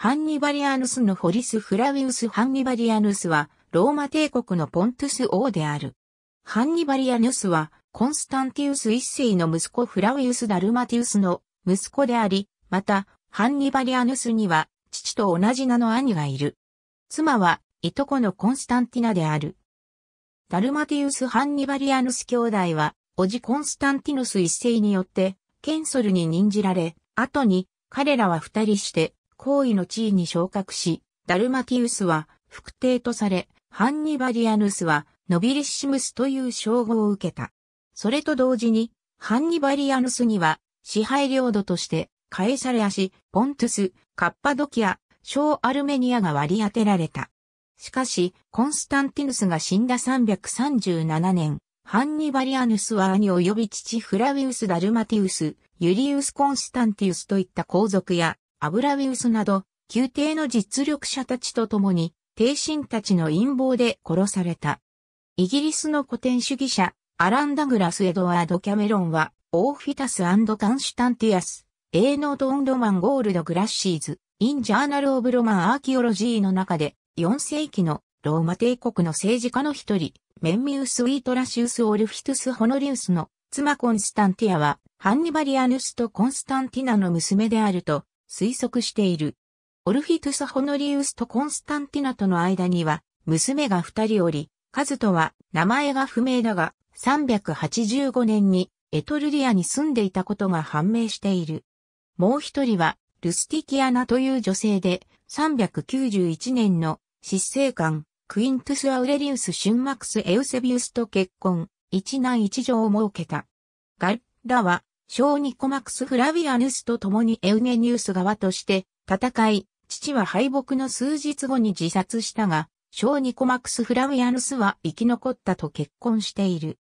ハンニバリアヌスのホリス・フラウィウス・ハンニバリアヌスは、ローマ帝国のポントゥス王である。ハンニバリアヌスは、コンスタンティウス一世の息子フラウィウス・ダルマティウスの息子であり、また、ハンニバリアヌスには、父と同じ名の兄がいる。妻は、いとこのコンスタンティナである。ダルマティウス・ハンニバリアヌス兄弟は、おじコンスタンティノス一世によって、ケンソルに任じられ、後に、彼らは二人して、皇位の地位に昇格し、ダルマティウスは、副帝とされ、ハンニバリアヌスは、ノビリッシムスという称号を受けた。それと同時に、ハンニバリアヌスには、支配領土として、カエサレアシ、ポントゥス、カッパドキア、小アルメニアが割り当てられた。しかし、コンスタンティヌスが死んだ337年、ハンニバリアヌスは兄及び父フラウィウス・ダルマティウス、ユリウス・コンスタンティウスといった皇族やアブラウィウスなど、宮廷の実力者たちと共に、帝神たちの陰謀で殺された。イギリスの古典主義者、アラン・ダグラス・エドワード・キャメロンは、オーフィタスカンシュタンティアス、エーノーオン・ロマン・ゴールド・グラッシーズ、イン・ジャーナル・オブ・ロマン・アーキオロジーの中で、4世紀のローマ帝国の政治家の一人、メンミウス・ウィートラシウス・オルフィトス・ホノリウスの妻コンスタンティアは、ハンニバリアヌスとコンスタンティナの娘であると、推測している。オルフィトゥス・ホノリウスとコンスタンティナとの間には、娘が二人おり、カズトは名前が不明だが、385年にエトルリアに住んでいたことが判明している。もう一人は、ルスティキアナという女性で、391年の執政官、クイントゥス・アウレリウス・シュンマクス・エウセビウスと結婚、一男一女を設けた。ガッラは、小ニコマクス・フラビアヌスと共にエウゲニウス側として戦い、父は敗北の数日後に自殺したが、小ニコマクス・フラビアヌスは生き残ったと結婚している。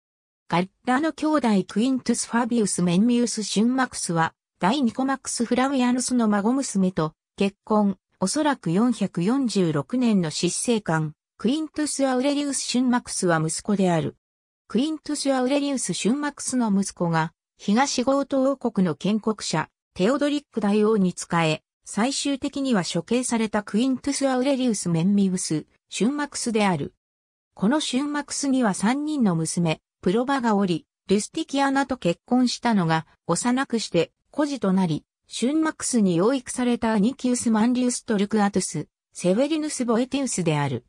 ガッラの兄弟クイントゥス・ファビウス・メンミウス・シュンマクスは、第ニコマクス・フラビアヌスの孫娘と結婚、おそらく446年の失政官、クイントゥス・アウレリウス・シュンマクスは息子である。クイントゥス・アウレリウス・シュンマクスの息子が、東強盗王国の建国者、テオドリック大王に仕え、最終的には処刑されたクイントゥス・アウレリウス・メンミウス、シュンマクスである。このシュンマクスには3人の娘、プロバがおり、ルスティキアナと結婚したのが、幼くして孤児となり、シュンマクスに養育されたアニキウス・マンリウス・トルクアトゥス、セベリヌス・ボエティウスである。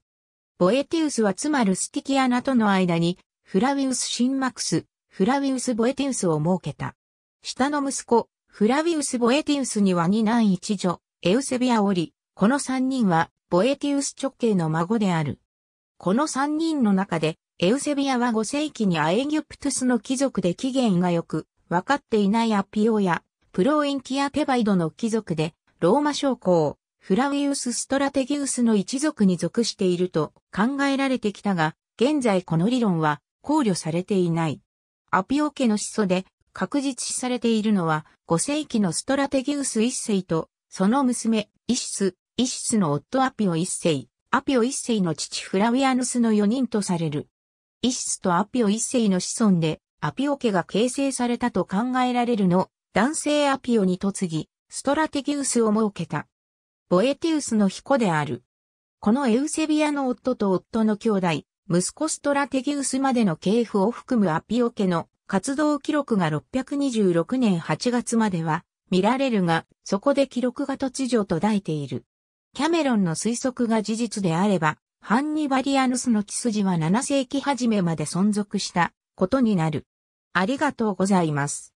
ボエティウスは妻ルスティキアナとの間に、フラウィウス・シンマクス、フラウィウス・ボエティウスを設けた。下の息子、フラウィウス・ボエティウスには二男一女、エウセビア・おり、この三人は、ボエティウス直系の孫である。この三人の中で、エウセビアは5世紀にアエギュプトゥスの貴族で起源が良く、分かっていないアピオや、プロインキア・テバイドの貴族で、ローマ将校、フラウィウス・ストラテギウスの一族に属していると考えられてきたが、現在この理論は考慮されていない。アピオ家の始祖で確実視されているのは5世紀のストラテギウス1世とその娘イシス、イシスの夫アピオ1世、アピオ1世の父フラウィアヌスの4人とされる。イシスとアピオ1世の子孫でアピオ家が形成されたと考えられるの、男性アピオに嫁ぎ、ストラテギウスを設けた。ボエティウスの彦である。このエウセビアの夫と夫の兄弟、息子ストラテギウスまでの系譜を含むアピオ家の活動記録が626年8月までは見られるが、そこで記録が突如途絶えている。キャメロンの推測が事実であれば、ハンニバリアヌスの血筋は7世紀初めまで存続したことになる。ありがとうございます。